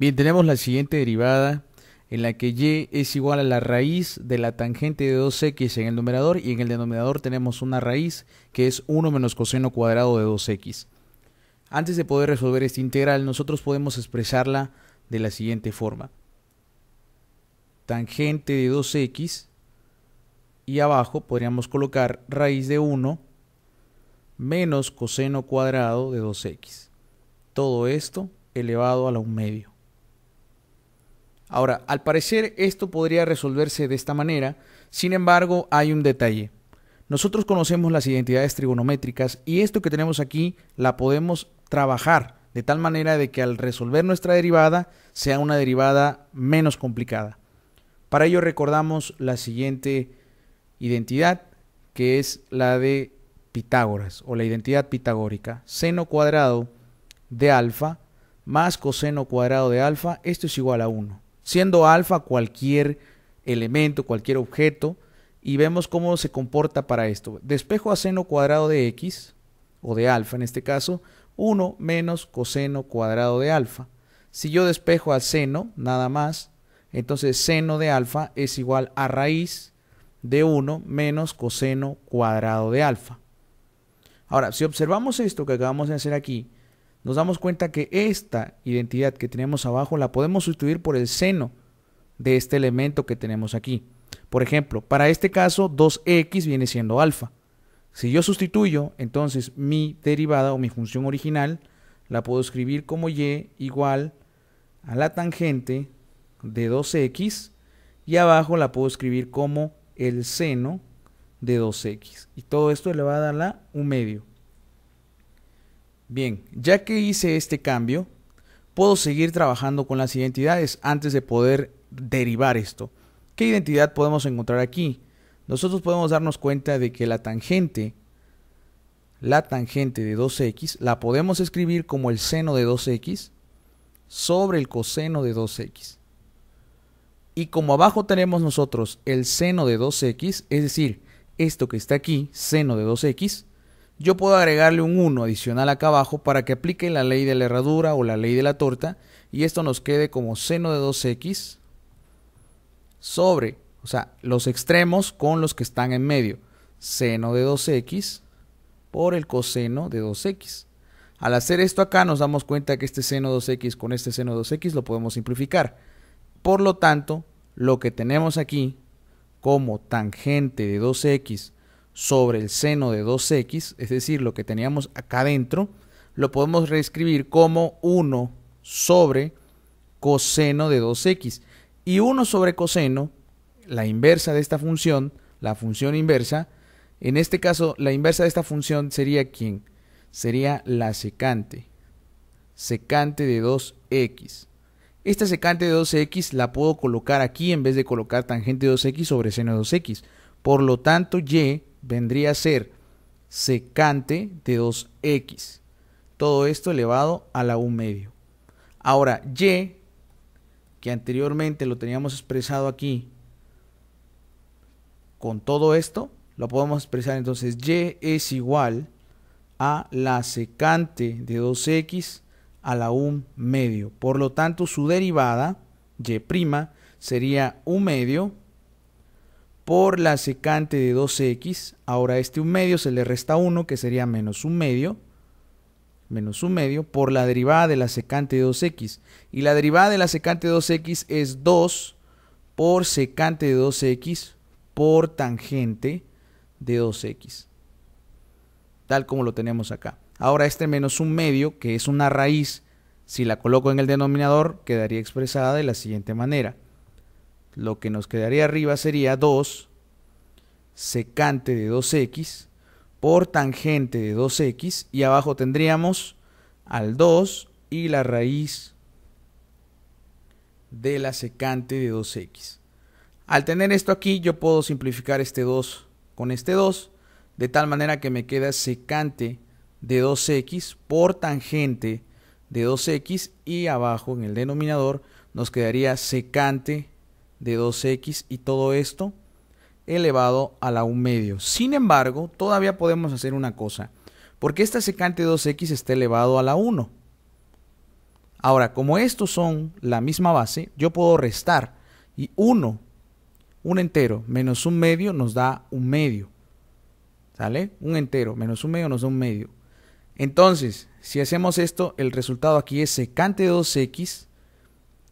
Bien, tenemos la siguiente derivada en la que y es igual a la raíz de la tangente de 2x en el numerador y en el denominador tenemos una raíz que es 1 menos coseno cuadrado de 2x. Antes de poder resolver esta integral, nosotros podemos expresarla de la siguiente forma. Tangente de 2x y abajo podríamos colocar raíz de 1 menos coseno cuadrado de 2x. Todo esto elevado a la 1 medio. Ahora, al parecer esto podría resolverse de esta manera, sin embargo hay un detalle. Nosotros conocemos las identidades trigonométricas y esto que tenemos aquí la podemos trabajar de tal manera de que al resolver nuestra derivada sea una derivada menos complicada. Para ello recordamos la siguiente identidad, que es la de Pitágoras o la identidad pitagórica, seno cuadrado de alfa más coseno cuadrado de alfa, esto es igual a 1 siendo alfa cualquier elemento, cualquier objeto, y vemos cómo se comporta para esto. Despejo a seno cuadrado de x, o de alfa en este caso, 1 menos coseno cuadrado de alfa. Si yo despejo a seno, nada más, entonces seno de alfa es igual a raíz de 1 menos coseno cuadrado de alfa. Ahora, si observamos esto que acabamos de hacer aquí, nos damos cuenta que esta identidad que tenemos abajo la podemos sustituir por el seno de este elemento que tenemos aquí. Por ejemplo, para este caso 2x viene siendo alfa. Si yo sustituyo, entonces mi derivada o mi función original la puedo escribir como y igual a la tangente de 2x y abajo la puedo escribir como el seno de 2x. Y todo esto va a la 1 medio. Bien, ya que hice este cambio, puedo seguir trabajando con las identidades antes de poder derivar esto. ¿Qué identidad podemos encontrar aquí? Nosotros podemos darnos cuenta de que la tangente, la tangente de 2x, la podemos escribir como el seno de 2x sobre el coseno de 2x. Y como abajo tenemos nosotros el seno de 2x, es decir, esto que está aquí, seno de 2x, yo puedo agregarle un 1 adicional acá abajo para que aplique la ley de la herradura o la ley de la torta y esto nos quede como seno de 2x sobre, o sea, los extremos con los que están en medio, seno de 2x por el coseno de 2x. Al hacer esto acá nos damos cuenta que este seno de 2x con este seno de 2x lo podemos simplificar. Por lo tanto, lo que tenemos aquí como tangente de 2x sobre el seno de 2x, es decir, lo que teníamos acá adentro, lo podemos reescribir como 1 sobre coseno de 2x. Y 1 sobre coseno, la inversa de esta función, la función inversa, en este caso la inversa de esta función sería ¿quién? Sería la secante, secante de 2x. Esta secante de 2x la puedo colocar aquí en vez de colocar tangente de 2x sobre seno de 2x. Por lo tanto, y vendría a ser secante de 2x. Todo esto elevado a la 1 medio. Ahora, y, que anteriormente lo teníamos expresado aquí, con todo esto, lo podemos expresar entonces y es igual a la secante de 2x a la 1 medio. Por lo tanto, su derivada, y' sería 1 medio por la secante de 2 x Ahora a este un medio se le resta 1, que sería menos un medio. Menos un medio por la derivada de la secante de 2x. Y la derivada de la secante de 2x es 2 por secante de 2x por tangente de 2x. Tal como lo tenemos acá. Ahora este menos un medio, que es una raíz, si la coloco en el denominador, quedaría expresada de la siguiente manera lo que nos quedaría arriba sería 2 secante de 2x por tangente de 2x y abajo tendríamos al 2 y la raíz de la secante de 2x. Al tener esto aquí yo puedo simplificar este 2 con este 2 de tal manera que me queda secante de 2x por tangente de 2x y abajo en el denominador nos quedaría secante de 2x y todo esto elevado a la 1 medio. Sin embargo, todavía podemos hacer una cosa, porque esta secante de 2x está elevado a la 1. Ahora, como estos son la misma base, yo puedo restar y 1, un entero menos un medio nos da un medio. ¿Sale? Un entero menos un medio nos da un medio. Entonces, si hacemos esto, el resultado aquí es secante de 2x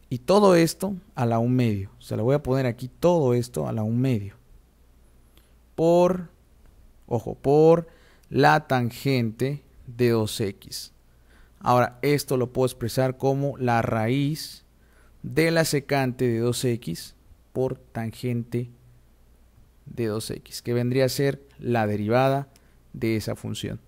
y todo esto a la un medio. Se lo voy a poner aquí todo esto a la un medio. Por, ojo, por la tangente de 2x. Ahora, esto lo puedo expresar como la raíz de la secante de 2x por tangente de 2x, que vendría a ser la derivada de esa función.